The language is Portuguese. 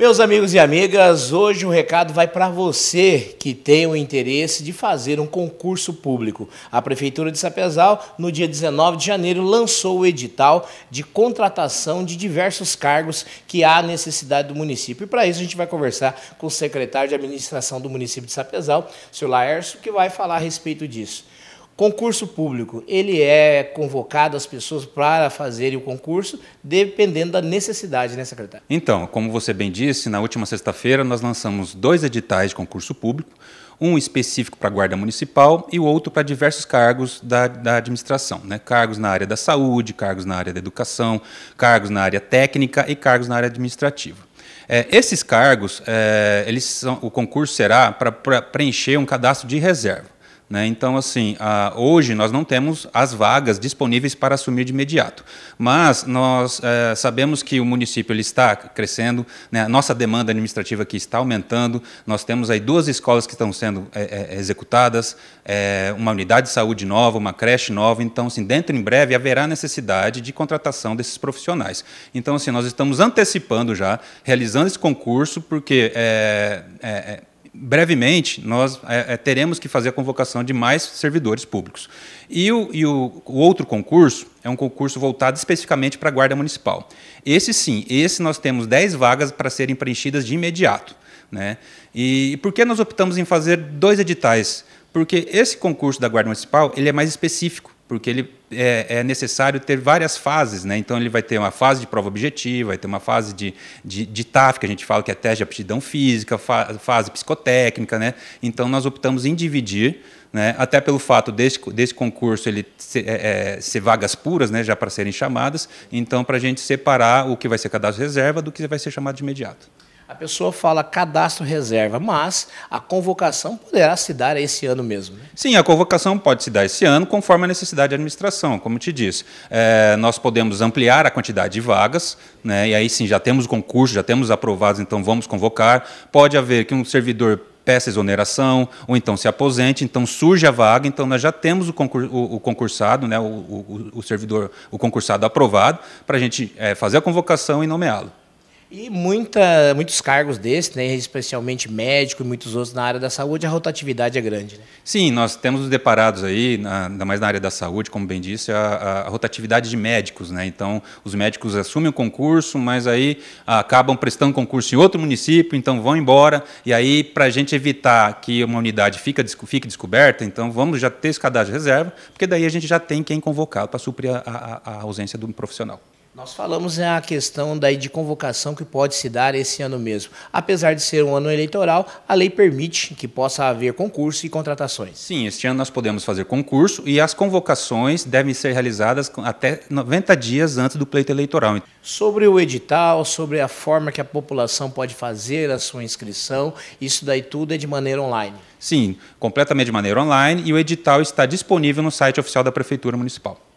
Meus amigos e amigas, hoje o um recado vai para você que tem o interesse de fazer um concurso público. A Prefeitura de Sapezal, no dia 19 de janeiro, lançou o edital de contratação de diversos cargos que há necessidade do município. E para isso a gente vai conversar com o secretário de administração do município de Sapezal, o senhor Laércio, que vai falar a respeito disso. Concurso público, ele é convocado as pessoas para fazerem o concurso, dependendo da necessidade, né, secretário? Então, como você bem disse, na última sexta-feira nós lançamos dois editais de concurso público, um específico para a Guarda Municipal e o outro para diversos cargos da, da administração, né? cargos na área da saúde, cargos na área da educação, cargos na área técnica e cargos na área administrativa. É, esses cargos, é, eles são, o concurso será para preencher um cadastro de reserva. Né? Então, assim, a, hoje nós não temos as vagas disponíveis para assumir de imediato, mas nós é, sabemos que o município ele está crescendo, né? a nossa demanda administrativa aqui está aumentando, nós temos aí duas escolas que estão sendo é, é, executadas, uma unidade de saúde nova, uma creche nova, então, assim, dentro em breve haverá necessidade de contratação desses profissionais. Então, assim, nós estamos antecipando já, realizando esse concurso, porque é, brevemente nós é, é, teremos que fazer a convocação de mais servidores públicos. E, o, e o, o outro concurso é um concurso voltado especificamente para a Guarda Municipal. Esse sim, esse nós temos 10 vagas para serem preenchidas de imediato. Né? E, e por que nós optamos em fazer dois editais? Porque esse concurso da Guarda Municipal ele é mais específico porque ele é, é, necessário ter várias fases, né? Então ele vai ter uma fase de prova objetiva, vai ter uma fase de, de, de TAF, que a gente fala que é teste de aptidão física, fa fase psicotécnica, né? Então nós optamos em dividir, né? Até pelo fato desse, desse concurso ele ser, é, é, ser vagas puras, né? Já para serem chamadas, então para a gente separar o que vai ser cadastro reserva do que vai ser chamado de imediato a pessoa fala cadastro reserva, mas a convocação poderá se dar esse ano mesmo. Né? Sim, a convocação pode se dar esse ano, conforme a necessidade da administração, como te disse. É, nós podemos ampliar a quantidade de vagas, né, e aí sim, já temos o concurso, já temos aprovados, então vamos convocar. Pode haver que um servidor peça exoneração, ou então se aposente, então surge a vaga, então nós já temos o, concur o, o concursado, né, o, o, servidor, o concursado aprovado, para a gente é, fazer a convocação e nomeá-lo. E muita, muitos cargos desses, né, especialmente médico e muitos outros na área da saúde, a rotatividade é grande. Né? Sim, nós temos os deparados aí, na, ainda mais na área da saúde, como bem disse, a, a, rotatividade de médicos. Né? Então, os médicos assumem o concurso, mas aí ah, acabam prestando concurso em outro município, então vão embora. E aí, para a gente evitar que uma unidade fique fique descoberta, então vamos já ter esse cadastro de reserva, porque daí a gente já tem quem convocar para suprir a, a, a ausência do profissional. Nós falamos né, a questão daí de convocação que pode se dar esse ano mesmo. Apesar de ser um ano eleitoral, a lei permite que possa haver concurso e contratações. Sim, este ano nós podemos fazer concurso e as convocações devem ser realizadas até 90 dias antes do pleito eleitoral. Sobre o edital, sobre a forma que a população pode fazer a sua inscrição, isso daí tudo é de maneira online. Sim, completamente de maneira online e o edital está disponível no site oficial da Prefeitura Municipal.